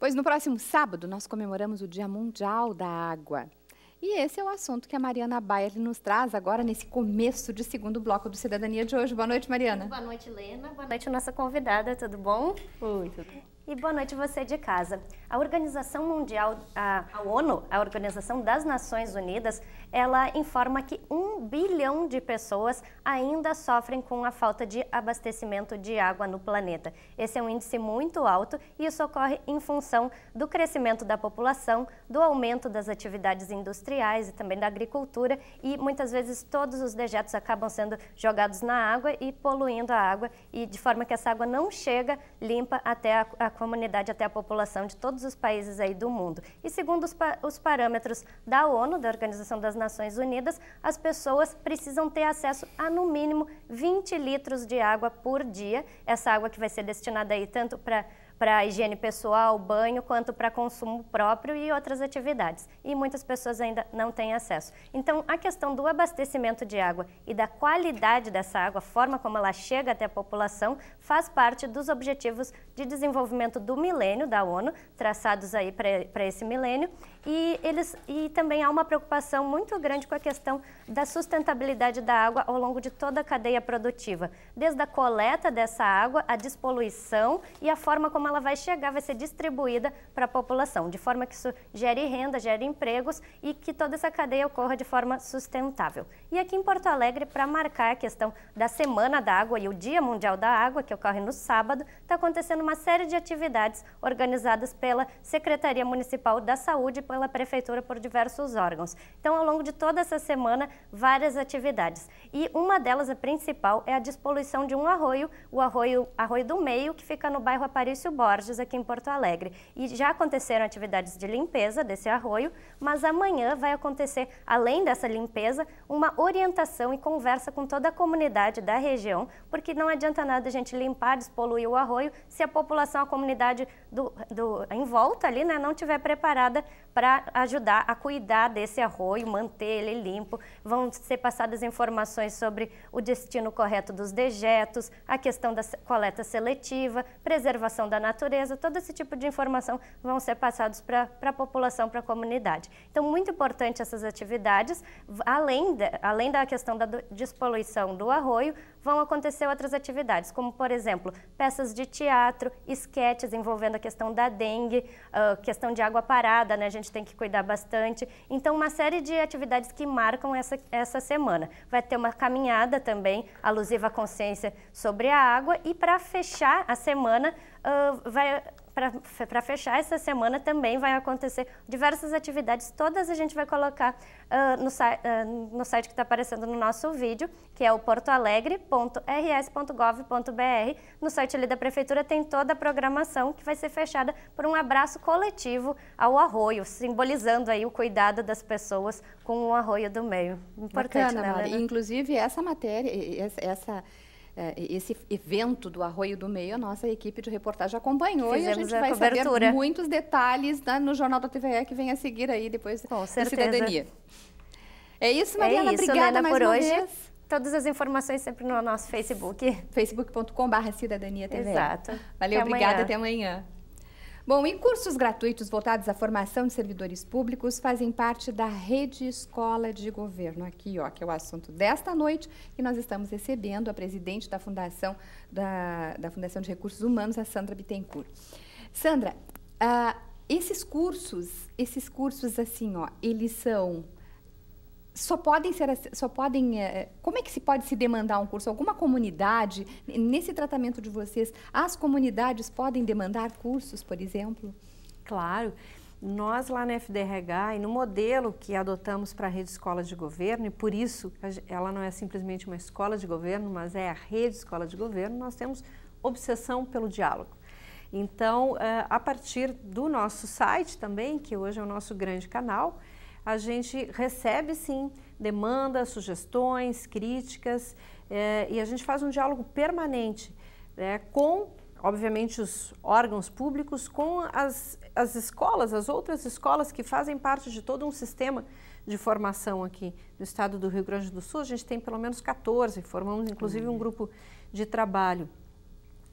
Pois no próximo sábado nós comemoramos o Dia Mundial da Água. E esse é o assunto que a Mariana Baier nos traz agora nesse começo de segundo bloco do Cidadania de hoje. Boa noite, Mariana. Boa noite, Lena. Boa noite, nossa convidada. Tudo bom? bom e boa noite você de casa. A Organização Mundial, a, a, ONU, a Organização das Nações Unidas, ela informa que um bilhão de pessoas ainda sofrem com a falta de abastecimento de água no planeta. Esse é um índice muito alto e isso ocorre em função do crescimento da população, do aumento das atividades industriais e também da agricultura e muitas vezes todos os dejetos acabam sendo jogados na água e poluindo a água e de forma que essa água não chega limpa até a, a comunidade até a população de todos os países aí do mundo. E segundo os, pa os parâmetros da ONU, da Organização das Nações Unidas, as pessoas precisam ter acesso a no mínimo 20 litros de água por dia. Essa água que vai ser destinada aí tanto para para higiene pessoal, banho, quanto para consumo próprio e outras atividades. E muitas pessoas ainda não têm acesso. Então, a questão do abastecimento de água e da qualidade dessa água, a forma como ela chega até a população, faz parte dos objetivos de desenvolvimento do milênio da ONU, traçados aí para esse milênio. E, eles, e também há uma preocupação muito grande com a questão da sustentabilidade da água ao longo de toda a cadeia produtiva, desde a coleta dessa água, a despoluição e a forma como ela vai chegar, vai ser distribuída para a população, de forma que isso gere renda, gere empregos e que toda essa cadeia ocorra de forma sustentável. E aqui em Porto Alegre, para marcar a questão da Semana da Água e o Dia Mundial da Água, que ocorre no sábado, está acontecendo uma série de atividades organizadas pela Secretaria Municipal da Saúde e pela Prefeitura por diversos órgãos. Então, ao longo de toda essa semana, várias atividades. E uma delas, a principal, é a despoluição de um arroio, o arroio, arroio do Meio, que fica no bairro Aparício Borges, aqui em Porto Alegre. E já aconteceram atividades de limpeza desse arroio, mas amanhã vai acontecer, além dessa limpeza, uma orientação e conversa com toda a comunidade da região, porque não adianta nada a gente limpar, despoluir o arroio, se a população, a comunidade do, do, em volta ali, né, não estiver preparada para ajudar a cuidar desse arroio, manter ele limpo. Vão ser passadas informações sobre o destino correto dos dejetos, a questão da coleta seletiva, preservação da natureza, natureza, todo esse tipo de informação vão ser passados para a população, para a comunidade. Então, muito importante essas atividades, além, de, além da questão da despoluição do arroio, vão acontecer outras atividades, como, por exemplo, peças de teatro, esquetes envolvendo a questão da dengue, uh, questão de água parada, né? a gente tem que cuidar bastante. Então, uma série de atividades que marcam essa, essa semana. Vai ter uma caminhada também, alusiva à consciência sobre a água, e para fechar a semana, uh, vai para fechar essa semana também vai acontecer diversas atividades, todas a gente vai colocar uh, no, uh, no, site que está aparecendo no nosso vídeo, que é o portoalegre.rs.gov.br. No site ali da Prefeitura tem toda a programação que vai ser fechada por um abraço coletivo ao arroio, simbolizando aí o cuidado das pessoas com o arroio do meio. Importante, Bacana, né, Inclusive, essa matéria, essa é, esse evento do Arroio do Meio, a nossa equipe de reportagem acompanhou Fizemos e a gente a vai cobertura. saber muitos detalhes né, no Jornal da TVE que vem a seguir aí depois Com Cidadania. É isso, é Mariana. É isso, obrigada Lena, mais por uma hoje. vez. Todas as informações sempre no nosso Facebook. facebook.com.br Cidadania TV. Exato. Valeu, até obrigada. Amanhã. Até amanhã. Bom, e cursos gratuitos voltados à formação de servidores públicos fazem parte da Rede Escola de Governo, aqui, ó, que é o assunto desta noite, e nós estamos recebendo a presidente da Fundação, da, da Fundação de Recursos Humanos, a Sandra Bittencourt. Sandra, uh, esses cursos, esses cursos assim, ó, eles são só podem ser só podem eh, eh, como é que se pode se demandar um curso alguma comunidade nesse tratamento de vocês as comunidades podem demandar cursos por exemplo claro nós lá na FDRH e no modelo que adotamos para a rede escola de governo e por isso ela não é simplesmente uma escola de governo mas é a rede escola de governo nós temos obsessão pelo diálogo então eh, a partir do nosso site também que hoje é o nosso grande canal a gente recebe sim demandas, sugestões, críticas é, e a gente faz um diálogo permanente né, com, obviamente, os órgãos públicos, com as, as escolas, as outras escolas que fazem parte de todo um sistema de formação aqui no estado do Rio Grande do Sul. A gente tem pelo menos 14, formamos inclusive um uhum. grupo de trabalho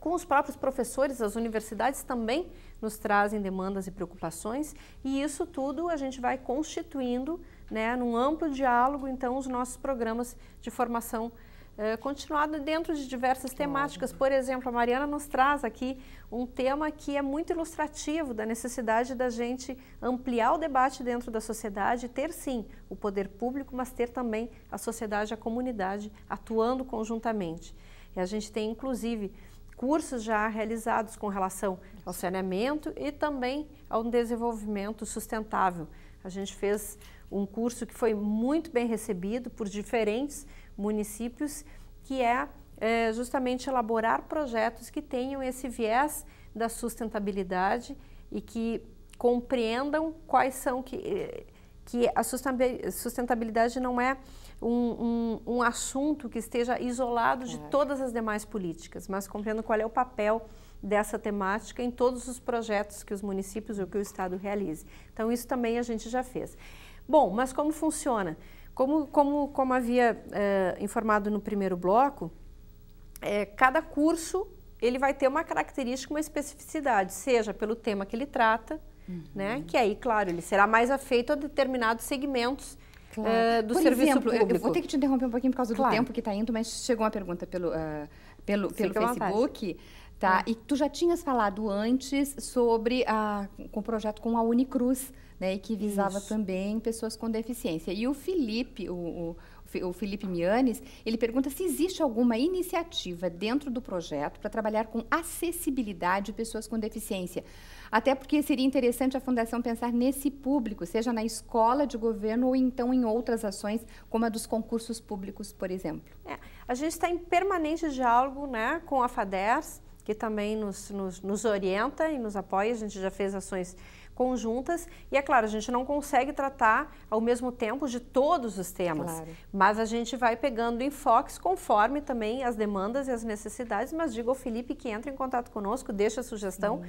com os próprios professores, as universidades também nos trazem demandas e preocupações, e isso tudo a gente vai constituindo, né, num amplo diálogo, então, os nossos programas de formação eh, continuada dentro de diversas temáticas. Por exemplo, a Mariana nos traz aqui um tema que é muito ilustrativo da necessidade da gente ampliar o debate dentro da sociedade, ter sim o poder público, mas ter também a sociedade, a comunidade atuando conjuntamente. E a gente tem, inclusive, cursos já realizados com relação ao saneamento e também ao desenvolvimento sustentável. A gente fez um curso que foi muito bem recebido por diferentes municípios, que é, é justamente elaborar projetos que tenham esse viés da sustentabilidade e que compreendam quais são que eh, que a sustentabilidade não é um, um, um assunto que esteja isolado de é. todas as demais políticas, mas compreendo qual é o papel dessa temática em todos os projetos que os municípios ou que o Estado realize. Então, isso também a gente já fez. Bom, mas como funciona? Como, como, como havia eh, informado no primeiro bloco, eh, cada curso ele vai ter uma característica, uma especificidade, seja pelo tema que ele trata, uhum. né? Que aí, claro, ele será mais afeito a determinados segmentos claro. uh, do Por serviço exemplo, público. Eu, vou ter que te interromper um pouquinho por causa claro. do tempo que está indo, mas chegou uma pergunta pelo, uh, pelo, pelo Facebook. Tá, é. e tu já tinhas falado antes sobre a, com o projeto com a Unicruz, né, e que visava Isso. também pessoas com deficiência. E o Felipe, o, o o Felipe Mianes, ele pergunta se existe alguma iniciativa dentro do projeto para trabalhar com acessibilidade de pessoas com deficiência. Até porque seria interessante a Fundação pensar nesse público, seja na escola de governo ou então em outras ações, como a dos concursos públicos, por exemplo. É, a gente está em permanente diálogo né, com a FADERS, que também nos, nos, nos orienta e nos apoia. A gente já fez ações conjuntas e é claro, a gente não consegue tratar ao mesmo tempo de todos os temas, claro. mas a gente vai pegando enfoques conforme também as demandas e as necessidades, mas diga ao Felipe que entra em contato conosco, deixa a sugestão,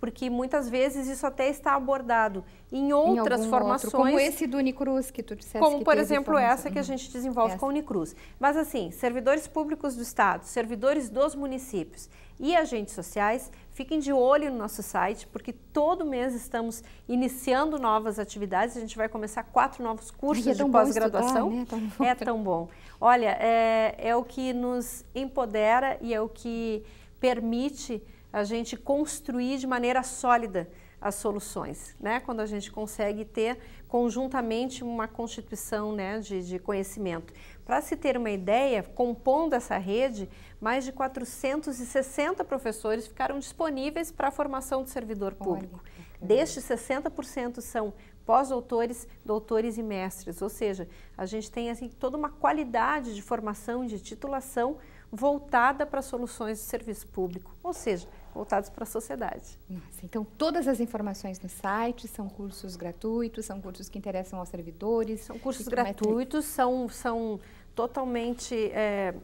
porque muitas vezes isso até está abordado em outras em formações. Outro, como esse do Unicruz que tu disseste. Como, por exemplo, essa que a gente desenvolve essa. com a Unicruz. Mas assim, servidores públicos do Estado, servidores dos municípios e agentes sociais, fiquem de olho no nosso site, porque todo mês estamos iniciando novas atividades. A gente vai começar quatro novos cursos Ai, é de pós-graduação. Né? Tá é tão bom. Olha, é, é o que nos empodera e é o que permite a gente construir de maneira sólida as soluções, né? Quando a gente consegue ter conjuntamente uma constituição né, de, de conhecimento. Para se ter uma ideia, compondo essa rede, mais de 460 professores ficaram disponíveis para a formação do servidor público. Destes, 60% são pós-doutores, doutores e mestres, ou seja, a gente tem assim, toda uma qualidade de formação, de titulação voltada para soluções de serviço público, ou seja, voltados para a sociedade. Nossa, então, todas as informações no site são cursos gratuitos, são cursos que interessam aos servidores? São cursos gratuitos, é... são, são totalmente... É,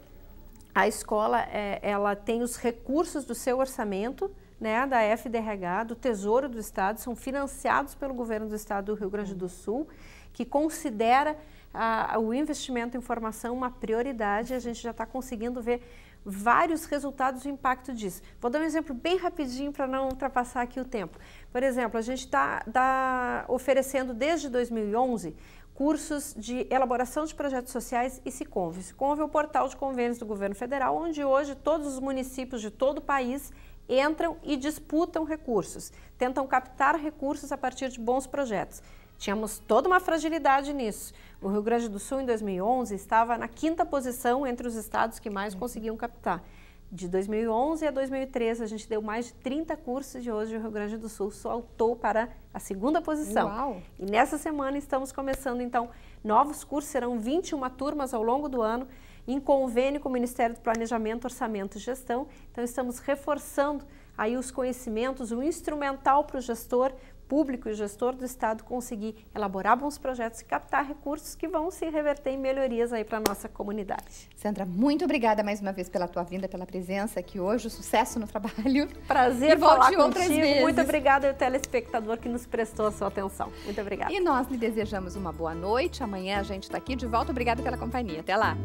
a escola é, ela tem os recursos do seu orçamento, né, da FDRH, do Tesouro do Estado, são financiados pelo governo do Estado do Rio Grande do Sul, que considera a, o investimento em formação uma prioridade. A gente já está conseguindo ver vários resultados e impacto disso. Vou dar um exemplo bem rapidinho para não ultrapassar aqui o tempo. Por exemplo, a gente está tá oferecendo desde 2011 cursos de elaboração de projetos sociais e Siconv. O Siconv é o portal de convênios do governo federal, onde hoje todos os municípios de todo o país entram e disputam recursos, tentam captar recursos a partir de bons projetos. Tínhamos toda uma fragilidade nisso. O Rio Grande do Sul, em 2011, estava na quinta posição entre os estados que mais conseguiam captar. De 2011 a 2013, a gente deu mais de 30 cursos e hoje o Rio Grande do Sul saltou para a segunda posição. Uau. E nessa semana estamos começando, então, novos cursos, serão 21 turmas ao longo do ano, em convênio com o Ministério do Planejamento, Orçamento e Gestão. Então, estamos reforçando aí os conhecimentos, o instrumental para o gestor, público e o gestor do Estado conseguir elaborar bons projetos e captar recursos que vão se reverter em melhorias aí para a nossa comunidade. Sandra, muito obrigada mais uma vez pela tua vinda, pela presença aqui hoje, sucesso no trabalho. Prazer e falar contigo. vezes. Muito obrigada ao telespectador que nos prestou a sua atenção. Muito obrigada. E nós lhe desejamos uma boa noite. Amanhã a gente está aqui de volta. Obrigada pela companhia. Até lá.